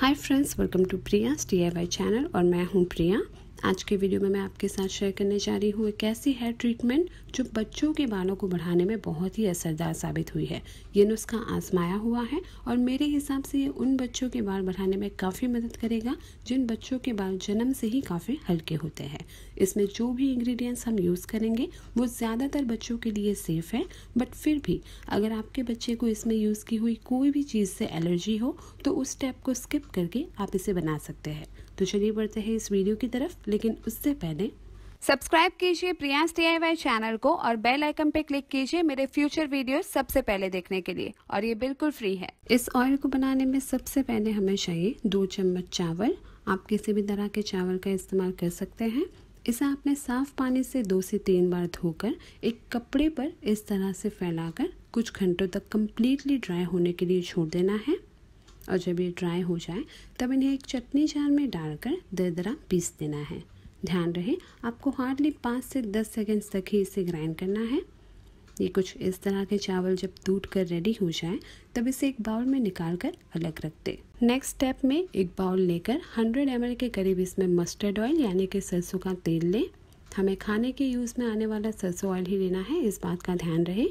hi friends welcome to Priya D I Y channel और मैं हूं प्रिया आज के वीडियो में मैं आपके साथ शेयर करने जा रही हूँ एक ऐसी हेयर ट्रीटमेंट जो बच्चों के बालों को बढ़ाने में बहुत ही असरदार साबित हुई है ये नुस्खा आजमाया हुआ है और मेरे हिसाब से ये उन बच्चों के बाल बढ़ाने में काफ़ी मदद करेगा जिन बच्चों के बाल जन्म से ही काफ़ी हल्के होते हैं इसमें जो भी इंग्रीडियंट्स हम यूज़ करेंगे वो ज़्यादातर बच्चों के लिए सेफ़ है बट फिर भी अगर आपके बच्चे को इसमें यूज़ की हुई कोई भी चीज़ से एलर्जी हो तो उस स्टेप को स्किप करके आप इसे बना सकते हैं तो चलिए बढ़ते हैं इस वीडियो की तरफ लेकिन उससे पहले सब्सक्राइब कीजिए प्रियांश टी चैनल को और बेल आइकन पे क्लिक कीजिए मेरे फ्यूचर वीडियो सबसे पहले देखने के लिए और ये बिल्कुल फ्री है इस ऑयल को बनाने में सबसे पहले हमें चाहिए दो चम्मच चावल आप किसी भी तरह के चावल का इस्तेमाल कर सकते हैं इसे आपने साफ पानी से दो से तीन बार धोकर एक कपड़े पर इस तरह से फैलाकर कुछ घंटों तक कम्प्लीटली ड्राई होने के लिए छोड़ देना है और जब ये ड्राई हो जाए तब इन्हें एक चटनी जार में डालकर दरदरा पीस देना है ध्यान रहे आपको हार्डली पाँच से दस सेकेंड्स तक ही इसे ग्राइंड करना है ये कुछ इस तरह के चावल जब टूट कर रेडी हो जाए तब इसे एक बाउल में निकाल कर अलग रख दे नेक्स्ट स्टेप में एक बाउल लेकर 100 एम के करीब इसमें मस्टर्ड ऑयल यानी कि सरसों का तेल लें हमें खाने के यूज़ में आने वाला सरसों ऑयल ही लेना है इस बात का ध्यान रहे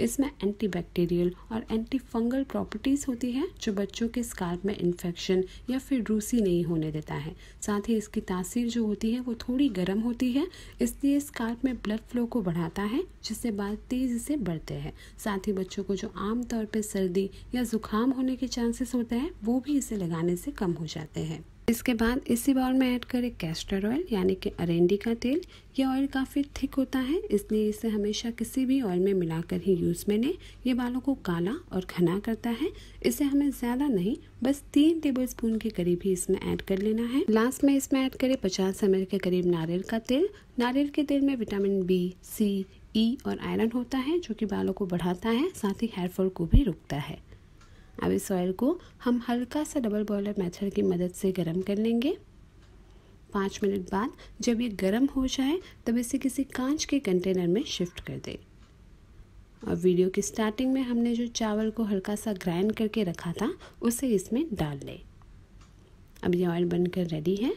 इसमें एंटी बैक्टीरियल और एंटी फंगल प्रॉपर्टीज़ होती है जो बच्चों के स्कार्प में इन्फेक्शन या फिर रूसी नहीं होने देता है साथ ही इसकी तासीर जो होती है वो थोड़ी गर्म होती है इसलिए स्काल्प में ब्लड फ्लो को बढ़ाता है जिससे बाल तेज़ी से बढ़ते हैं साथ ही बच्चों को जो आमतौर पर सर्दी या ज़ुकाम होने के चांसेस होते हैं वो भी इसे लगाने से कम हो जाते हैं इसके बाद इसी बाउल में ऐड करें कैस्टर ऑयल यानी कि अरेंडी का तेल ये ऑयल काफ़ी थिक होता है इसलिए इसे हमेशा किसी भी ऑयल में मिलाकर ही यूज़ में लें ये बालों को काला और घना करता है इसे हमें ज़्यादा नहीं बस तीन टेबल स्पून के करीब ही इसमें ऐड कर लेना है लास्ट में इसमें ऐड करें पचास एम के करीब नारियल का तेल नारियल के तेल में विटामिन बी सी ई और आयरन होता है जो कि बालों को बढ़ाता है साथ ही हेयरफॉल को भी रुकता है अब इस ऑयल को हम हल्का सा डबल बॉयलर मेथड की मदद से गर्म कर लेंगे पाँच मिनट बाद जब ये गर्म हो जाए तब इसे किसी कांच के कंटेनर में शिफ्ट कर दें और वीडियो की स्टार्टिंग में हमने जो चावल को हल्का सा ग्राइंड करके रखा था उसे इसमें डाल लें अब ये ऑयल बनकर रेडी है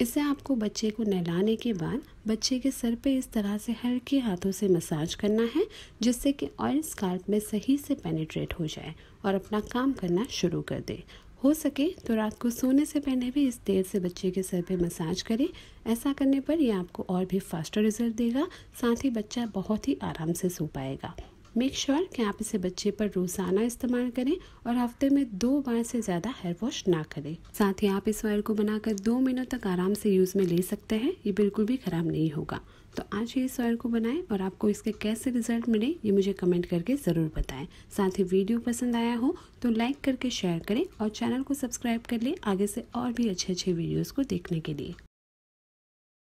इसे आपको बच्चे को नहलाने के बाद बच्चे के सर पे इस तरह से हल्के हाथों से मसाज करना है जिससे कि ऑयल स्कार्प में सही से पेनिट्रेट हो जाए और अपना काम करना शुरू कर दे हो सके तो रात को सोने से पहले भी इस तेल से बच्चे के सर पे मसाज करें ऐसा करने पर यह आपको और भी फास्टर रिजल्ट देगा साथ ही बच्चा बहुत ही आराम से सो पाएगा मेक श्योर sure कि आप इसे बच्चे पर रोज़ाना इस्तेमाल करें और हफ्ते में दो बार से ज़्यादा हेयर वॉश ना करें साथ ही आप इस ऑयल को बनाकर दो महीनों तक आराम से यूज़ में ले सकते हैं ये बिल्कुल भी ख़राब नहीं होगा तो आज ही इस ऑयल को बनाएं और आपको इसके कैसे रिजल्ट मिले ये मुझे कमेंट करके ज़रूर बताएं साथ ही वीडियो पसंद आया हो तो लाइक करके शेयर करें और चैनल को सब्सक्राइब कर लें आगे से और भी अच्छे अच्छे वीडियोज़ को देखने के लिए